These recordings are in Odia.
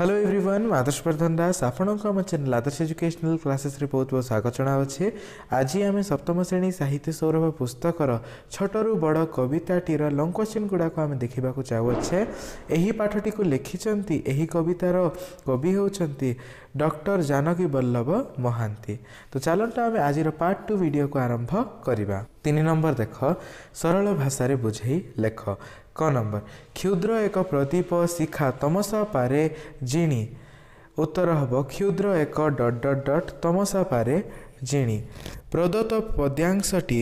হ্যালো এভ্রিওয়ান ମୁଁ ଆଦର୍ଶ ପ୍ରଧାନ ଦାସ ଆପଣଙ୍କୁ ଆମ ଚ୍ୟାନେଲ୍ ଆଦର୍ଶ ଏଜୁକେସନାଲ୍ କ୍ଲାସେସ୍ରେ ବହୁତ ବହୁତ ସ୍ୱାଗତ ଜଣାଉଛି ଆଜି ଆମେ ସପ୍ତମ ଶ୍ରେଣୀ ସାହିତ୍ୟ ସୌରଭ ପୁସ୍ତକର ଛୋଟରୁ ବଡ଼ କବିତାଟିର ଲଙ୍ଗ୍ କ୍ୱେଶ୍ଚିନ୍ ଗୁଡ଼ାକ ଆମେ ଦେଖିବାକୁ ଚାହୁଁଛେ ଏହି ପାଠଟିକୁ ଲେଖିଛନ୍ତି ଏହି କବିତାର କବି ହେଉଛନ୍ତି ଡକ୍ଟର ଜାନକୀ ବଲ୍ଲଭ ମହାନ୍ତି ତ ଚାଲନ୍ତୁ ଆମେ ଆଜିର ପାର୍ଟ ଟୁ ଭିଡ଼ିଓକୁ ଆରମ୍ଭ କରିବା ତିନି ନମ୍ବର ଦେଖ ସରଳ ଭାଷାରେ ବୁଝେଇ ଲେଖ କ ନମ୍ବର କ୍ଷୁଦ୍ର ଏକ ପ୍ରଦୀପ ଶିଖା ତମସା ପାରେ ଜିଣି ଉତ୍ତର ହେବ କ୍ଷୁଦ୍ର ଏକ ଡଟ୍ ଡଟ୍ ଡଟ୍ ତମସା ପାରେ ଜିଣି ପ୍ରଦତ୍ତ ପଦ୍ୟାଂଶଟି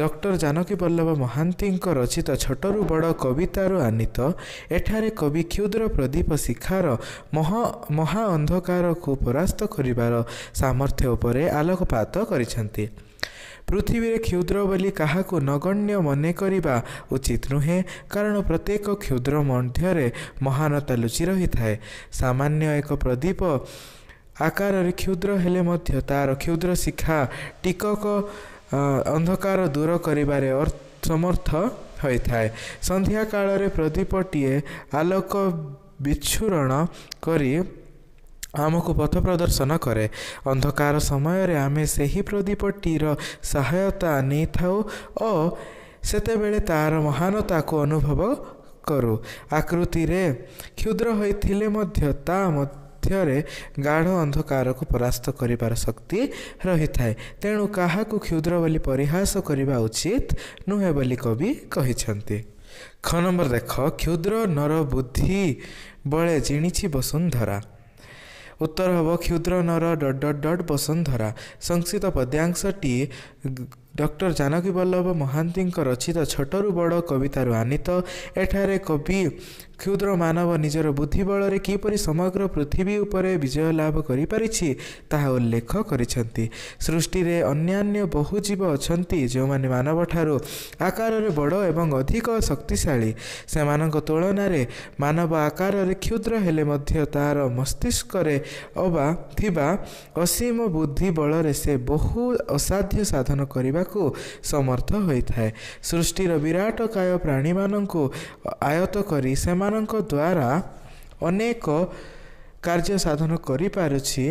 ଡକ୍ଟର ଜାନକୀ ବଲ୍ଲଭ ମହାନ୍ତିଙ୍କ ରଚିତ ଛୋଟରୁ ବଡ଼ କବିତାରୁ ଆନିତ ଏଠାରେ କବି କ୍ଷୁଦ୍ର ପ୍ରଦୀପ ଶିଖାର ମହ ମହା ଅନ୍ଧକାରକୁ ପରାସ୍ତ କରିବାର ସାମର୍ଥ୍ୟ ଉପରେ ଆଲୋକପାତ କରିଛନ୍ତି ପୃଥିବୀରେ କ୍ଷୁଦ୍ର ବୋଲି କାହାକୁ ନଗଣ୍ୟ ମନେ କରିବା ଉଚିତ ନୁହେଁ କାରଣ ପ୍ରତ୍ୟେକ କ୍ଷୁଦ୍ର ମଧ୍ୟରେ ମହାନତା ଲୁଚି ରହିଥାଏ ସାମାନ୍ୟ ଏକ ପ୍ରଦୀପ ଆକାରରେ କ୍ଷୁଦ୍ର ହେଲେ ମଧ୍ୟ ତା'ର କ୍ଷୁଦ୍ର ଶିଖା ଟିକକ ଅନ୍ଧକାର ଦୂର କରିବାରେ ସମର୍ଥ ହୋଇଥାଏ ସନ୍ଧ୍ୟା କାଳରେ ପ୍ରଦୀପଟିଏ ଆଲୋକ ବିଚ୍ଛୁରଣ କରି ଆମକୁ ପଥ ପ୍ରଦର୍ଶନ କରେ ଅନ୍ଧକାର ସମୟରେ ଆମେ ସେହି ପ୍ରଦୀପଟିର ସହାୟତା ନେଇଥାଉ ଓ ସେତେବେଳେ ତା'ର ମହାନତାକୁ ଅନୁଭବ କରୁ ଆକୃତିରେ କ୍ଷୁଦ୍ର ହୋଇଥିଲେ ମଧ୍ୟ ତା ମଧ୍ୟରେ ଗାଢ଼ ଅନ୍ଧକାରକୁ ପରାସ୍ତ କରିବାର ଶକ୍ତି ରହିଥାଏ ତେଣୁ କାହାକୁ କ୍ଷୁଦ୍ର ବୋଲି ପରିହାସ କରିବା ଉଚିତ ନୁହେଁ ବୋଲି କବି କହିଛନ୍ତି ଖ ନମ୍ବର ଦେଖ କ୍ଷୁଦ୍ର ନର ବୁଦ୍ଧି ବଳେ ଜିଣିଛି ବସୁନ୍ଧରା उत्तर हे क्षुद्र नर डट डट बसुन्धरा संक्षित पद्यांश टी ଡକ୍ଟର ଜାନକୀ ବଲ୍ଲଭ ମହାନ୍ତିଙ୍କ ରଚିତ ଛୋଟରୁ ବଡ଼ କବିତାରୁ ଆନିତ ଏଠାରେ କବି କ୍ଷୁଦ୍ର ମାନବ ନିଜର ବୁଦ୍ଧି ବଳରେ କିପରି ସମଗ୍ର ପୃଥିବୀ ଉପରେ ବିଜୟ ଲାଭ କରିପାରିଛି ତାହା ଉଲ୍ଲେଖ କରିଛନ୍ତି ସୃଷ୍ଟିରେ ଅନ୍ୟାନ୍ୟ ବହୁ ଜୀବ ଅଛନ୍ତି ଯେଉଁମାନେ ମାନବଠାରୁ ଆକାରରେ ବଡ଼ ଏବଂ ଅଧିକ ଶକ୍ତିଶାଳୀ ସେମାନଙ୍କ ତୁଳନାରେ ମାନବ ଆକାରରେ କ୍ଷୁଦ୍ର ହେଲେ ମଧ୍ୟ ତାହାର ମସ୍ତିଷ୍କରେ ଅବା ଥିବା ଅସୀମ ବୁଦ୍ଧି ବଳରେ ସେ ବହୁ ଅସାଧ୍ୟ ସାଧନ କରିବା କରିବାକୁ ସମର୍ଥ ହୋଇଥାଏ ସୃଷ୍ଟିର ବିରାଟ କାୟ ପ୍ରାଣୀମାନଙ୍କୁ ଆୟତ କରି ସେମାନଙ୍କ ଦ୍ୱାରା ଅନେକ କାର୍ଯ୍ୟ ସାଧନ କରିପାରୁଛି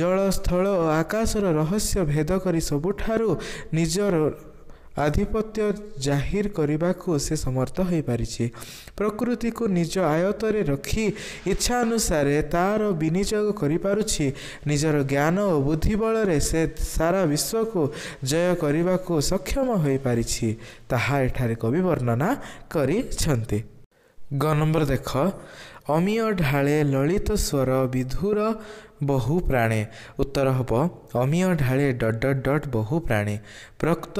ଜଳ ସ୍ଥଳ ଓ ଆକାଶର ରହସ୍ୟ ଭେଦ କରି ସବୁଠାରୁ ନିଜର ଆଧିପତ୍ୟ ଜାହିର କରିବାକୁ ସେ ସମର୍ଥ ହୋଇପାରିଛି ପ୍ରକୃତିକୁ ନିଜ ଆୟତରେ ରଖି ଇଚ୍ଛା ଅନୁସାରେ ତା'ର ବିନିଯୋଗ କରିପାରୁଛି ନିଜର ଜ୍ଞାନ ଓ ବୁଦ୍ଧି ବଳରେ ସେ ସାରା ବିଶ୍ୱକୁ ଜୟ କରିବାକୁ ସକ୍ଷମ ହୋଇପାରିଛି ତାହା ଏଠାରେ କବି ବର୍ଣ୍ଣନା କରିଛନ୍ତି ଗ ନମ୍ବର ଦେଖ ଅମିୟ ଢାଳେ ଲଳିତ ସ୍ୱର ବିଧୁର ବହୁ ପ୍ରାଣୀ ଉତ୍ତର ହେବ ଅମିୟ ଢାଳେ ଡଟ ଡଟ୍ ଡଟ୍ ବହୁ ପ୍ରାଣୀ ପ୍ରକ୍ତ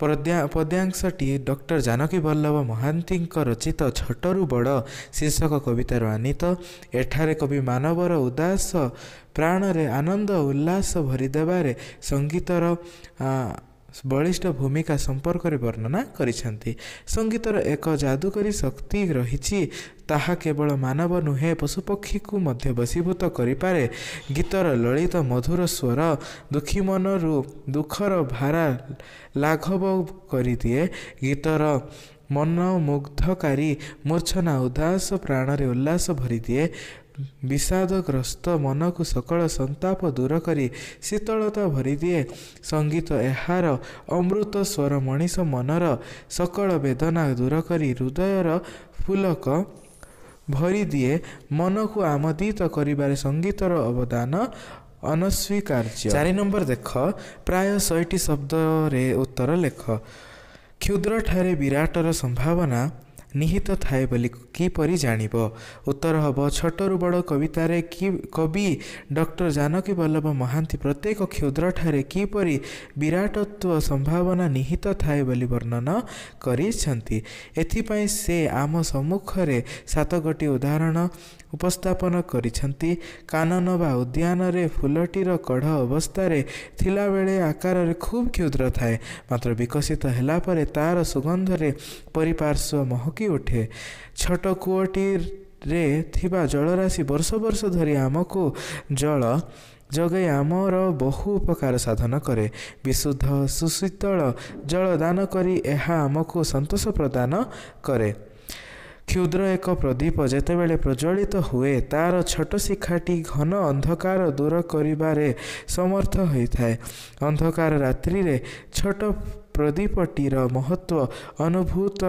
ପଦ୍ୟାଂଶଟି ଡକ୍ଟର ଜାନକୀ ବଲ୍ଲଭ ମହାନ୍ତିଙ୍କ ରଚିତ ଛୋଟରୁ ବଡ଼ ଶୀର୍ଷକ କବିତାରୁ ଆନିତ ଏଠାରେ କବି ମାନବର ଉଦାସ ପ୍ରାଣରେ ଆନନ୍ଦ ଉଲ୍ଲାସ ଭରିଦେବାରେ ସଙ୍ଗୀତର ବଳିଷ୍ଠ ଭୂମିକା ସମ୍ପର୍କରେ ବର୍ଣ୍ଣନା କରିଛନ୍ତି ସଙ୍ଗୀତର ଏକ ଯାଦୁକରୀ ଶକ୍ତି ରହିଛି ତାହା କେବଳ ମାନବ ନୁହେଁ ପଶୁପକ୍ଷୀକୁ ମଧ୍ୟ ବଶୀଭୂତ କରିପାରେ ଗୀତର ଲଳିତ ମଧୁର ସ୍ୱର ଦୁଃଖୀ ମନରୁ ଦୁଃଖର ଭାରା ଲାଘବ କରିଦିଏ ଗୀତର ମନମୁଗ୍ଧକାରୀ ମୂର୍ଚ୍ଛନା ଉଦାସ ପ୍ରାଣରେ ଉଲ୍ଲାସ ଭରିଦିଏ ବିଷାଦଗ୍ରସ୍ତ ମନକୁ ସକଳ ସନ୍ତାପ ଦୂର କରି ଶୀତଳତା ଭରିଦିଏ ସଙ୍ଗୀତ ଏହାର ଅମୃତ ସ୍ୱର ମଣିଷ ମନର ସକଳ ବେଦନା ଦୂର କରି ହୃଦୟର ଫୁଲକ ଭରିଦିଏ ମନକୁ ଆମୋଦିତ କରିବାରେ ସଙ୍ଗୀତର ଅବଦାନ ଅନସ୍ୱୀକାର୍ଯ୍ୟ ଚାରି ନମ୍ବର ଦେଖ ପ୍ରାୟ ଶହେଟି ଶବ୍ଦରେ ଉତ୍ତର ଲେଖ କ୍ଷୁଦ୍ରଠାରେ ବିରାଟର ସମ୍ଭାବନା ନିହିତ ଥାଏ ବୋଲି କିପରି ଜାଣିବ ଉତ୍ତର ହେବ ଛୋଟରୁ ବଡ଼ କବିତାରେ କି କବି ଡକ୍ଟର ଜାନକୀ ବଲ୍ଲଭ ମହାନ୍ତି ପ୍ରତ୍ୟେକ କ୍ଷୁଦ୍ରଠାରେ କିପରି ବିରାଟତ୍ଵ ସମ୍ଭାବନା ନିହିତ ଥାଏ ବୋଲି ବର୍ଣ୍ଣନା କରିଛନ୍ତି ଏଥିପାଇଁ ସେ ଆମ ସମ୍ମୁଖରେ ସାତ ସାତଗୋଟି ଉଦାହରଣ ଉପସ୍ଥାପନ କରିଛନ୍ତି କାନନ ବା ଉଦ୍ୟାନରେ ଫୁଲଟିର କଢ଼ ଅବସ୍ଥାରେ ଥିଲାବେଳେ ଆକାରରେ ଖୁବ୍ କ୍ଷୁଦ୍ର ଥାଏ ମାତ୍ର ବିକଶିତ ହେଲା ପରେ ତା'ର ସୁଗନ୍ଧରେ ପରିପାର୍ଶ୍ୱ ମହ ଝୁଙ୍କି ଉଠେ ଛୋଟ କୂଅଟିରେ ଥିବା ଜଳରାଶି ବର୍ଷ ବର୍ଷ ଧରି ଆମକୁ ଜଳ ଯୋଗାଇ ଆମର ବହୁ ଉପକାର ସାଧନ କରେ ବିଶୁଦ୍ଧ ସୁଶୀତଳ ଜଳ ଦାନ କରି ଏହା ଆମକୁ ସନ୍ତୋଷ ପ୍ରଦାନ କରେ କ୍ଷୁଦ୍ର ଏକ ପ୍ରଦୀପ ଯେତେବେଳେ ପ୍ରଜ୍ୱଳିତ ହୁଏ ତା'ର ଛୋଟ ଶିଖାଟି ଘନ ଅନ୍ଧକାର ଦୂର କରିବାରେ ସମର୍ଥ ହୋଇଥାଏ ଅନ୍ଧକାର ରାତ୍ରିରେ ଛୋଟ ପ୍ରଦୀପଟିର ମହତ୍ଵ ଅନୁଭୂତ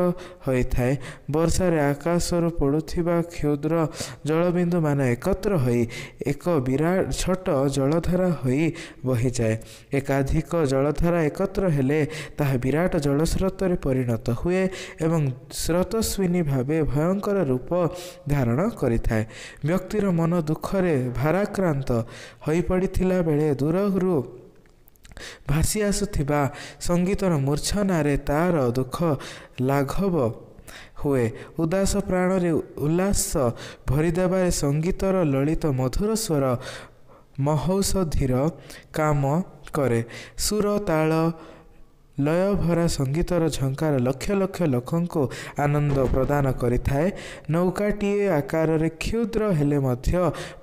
ହୋଇଥାଏ ବର୍ଷାରେ ଆକାଶରୁ ପଡ଼ୁଥିବା କ୍ଷୁଦ୍ର ଜଳବିନ୍ଦୁମାନେ ଏକତ୍ର ହୋଇ ଏକ ବିରାଟ ଛୋଟ ଜଳଧାରା ହୋଇ ବହିଯାଏ ଏକାଧିକ ଜଳଧାରା ଏକତ୍ର ହେଲେ ତାହା ବିରାଟ ଜଳସ୍ରୋତରେ ପରିଣତ ହୁଏ ଏବଂ ସ୍ରୋତସ୍ୱିନୀ ଭାବେ ଭୟଙ୍କର ରୂପ ଧାରଣ କରିଥାଏ ବ୍ୟକ୍ତିର ମନ ଦୁଃଖରେ ଭାରାକ୍ରାନ୍ତ ହୋଇପଡ଼ିଥିଲା ବେଳେ ଦୂରରୁ ଭାସି ଆସୁଥିବା ସଙ୍ଗୀତର ମୂର୍ଚ୍ଛନାରେ ତାର ଦୁଃଖ ଲାଘବ ହୁଏ ଉଦାସ ପ୍ରାଣରେ ଉଲ୍ଲାସ ଭରିଦେବାରେ ସଙ୍ଗୀତର ଲଳିତ ମଧୁର ସ୍ୱର ମହୌଷଧିର କାମ କରେ ସୁର ତାଳ ଲୟଭରା ସଙ୍ଗୀତର ଝଙ୍କାର ଲକ୍ଷ ଲକ୍ଷ ଲୋକଙ୍କୁ ଆନନ୍ଦ ପ୍ରଦାନ କରିଥାଏ ନୌକାଟିଏ ଆକାରରେ କ୍ଷୁଦ୍ର ହେଲେ ମଧ୍ୟ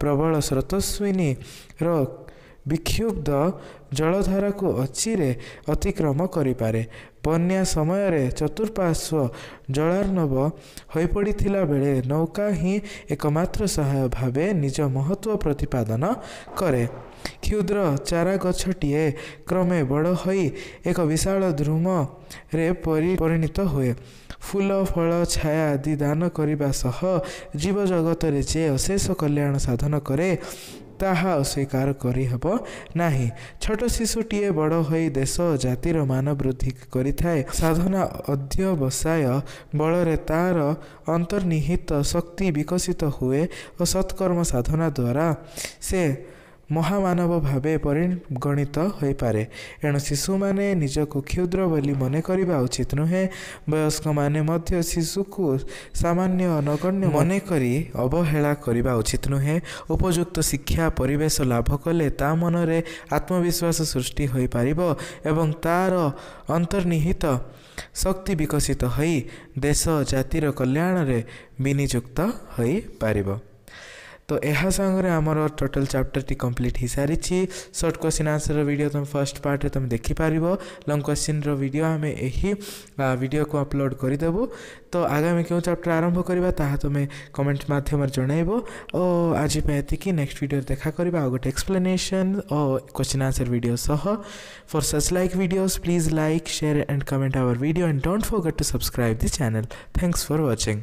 ପ୍ରବଳ ସ୍ରୋତସ୍ୱିନୀର ବିକ୍ଷୁବ୍ଧ ଜଳଧାରାକୁ ଅଚିରେ ଅତିକ୍ରମ କରିପାରେ ବନ୍ୟା ସମୟରେ ଚତୁଃପାର୍ଶ୍ୱ ଜଳାର୍ଣ୍ଣବ ହୋଇପଡ଼ିଥିଲା ବେଳେ ନୌକା ହିଁ ଏକମାତ୍ର ସହାୟ ଭାବେ ନିଜ ମହତ୍ଵ ପ୍ରତିପାଦନ କରେ କ୍ଷୁଦ୍ର ଚାରା ଗଛଟିଏ କ୍ରମେ ବଡ଼ ହୋଇ ଏକ ବିଶାଳ ଧ୍ରୁମରେ ପରି ପରିଣତ ହୁଏ ଫୁଲ ଫଳ ଛାୟା ଆଦି ଦାନ କରିବା ସହ ଜୀବଜଗତରେ ଯେ ଅଶେଷ କଲ୍ୟାଣ ସାଧନ କରେ ତାହା ଅସ୍ୱୀକାର କରିହେବ ନାହିଁ ଛୋଟ ଶିଶୁଟିଏ ବଡ଼ ହୋଇ ଦେଶ ଜାତିର ମାନ ବୃଦ୍ଧି କରିଥାଏ ସାଧନା ଅଧ୍ୟବସାୟ ବଳରେ ତାର ଅନ୍ତର୍ନିହିତ ଶକ୍ତି ବିକଶିତ ହୁଏ ଓ ସତ୍କର୍ମ ସାଧନା ଦ୍ୱାରା ସେ ମହାମାନବ ଭାବେ ପରିଗଣିତ ହୋଇପାରେ ଏଣୁ ଶିଶୁମାନେ ନିଜକୁ କ୍ଷୁଦ୍ର ବୋଲି ମନେ କରିବା ଉଚିତ ନୁହେଁ ବୟସ୍କମାନେ ମଧ୍ୟ ଶିଶୁକୁ ସାମାନ୍ୟ ଅନଗଣ୍ୟ ମନେ କରି ଅବହେଳା କରିବା ଉଚିତ ନୁହେଁ ଉପଯୁକ୍ତ ଶିକ୍ଷା ପରିବେଶ ଲାଭ କଲେ ତା ମନରେ ଆତ୍ମବିଶ୍ୱାସ ସୃଷ୍ଟି ହୋଇପାରିବ ଏବଂ ତା'ର ଅନ୍ତର୍ନିହିତ ଶକ୍ତି ବିକଶିତ ହୋଇ ଦେଶ ଜାତିର କଲ୍ୟାଣରେ ବିନିଯୁକ୍ତ ହୋଇପାରିବ ତ ଏହା ସାଙ୍ଗରେ ଆମର ଟୋଟାଲ୍ ଚାପ୍ଟରଟି କମ୍ପ୍ଲିଟ୍ ହୋଇସାରିଛି ସର୍ଟ କ୍ୱେଶ୍ଚିନ୍ ଆନ୍ସର୍ର ଭିଡ଼ିଓ ତୁମେ ଫାର୍ଷ୍ଟ ପାର୍ଟରେ ତୁମେ ଦେଖିପାରିବ ଲଙ୍ଗ୍ କ୍ୱେଶ୍ଚିନ୍ର ଭିଡ଼ିଓ ଆମେ ଏହି ଭିଡ଼ିଓକୁ ଅପଲୋଡ଼ କରିଦେବୁ ତ ଆଗାମୀ କେଉଁ ଚାପ୍ଟର ଆରମ୍ଭ କରିବା ତାହା ତୁମେ କମେଣ୍ଟ ମାଧ୍ୟମରେ ଜଣାଇବ ଓ ଆଜି ପାଇଁ ଏତିକି ନେକ୍ସଟ ଭିଡ଼ିଓରେ ଦେଖା କରିବା ଆଉ ଗୋଟେ ଏକ୍ସପ୍ଲେନେସନ୍ ଓ କ୍ୱେଶ୍ଚିନ୍ ଆନ୍ସର୍ ଭିଡ଼ିଓ ସହ for such like videos please like share and comment our video and don't forget to subscribe the channel thanks for watching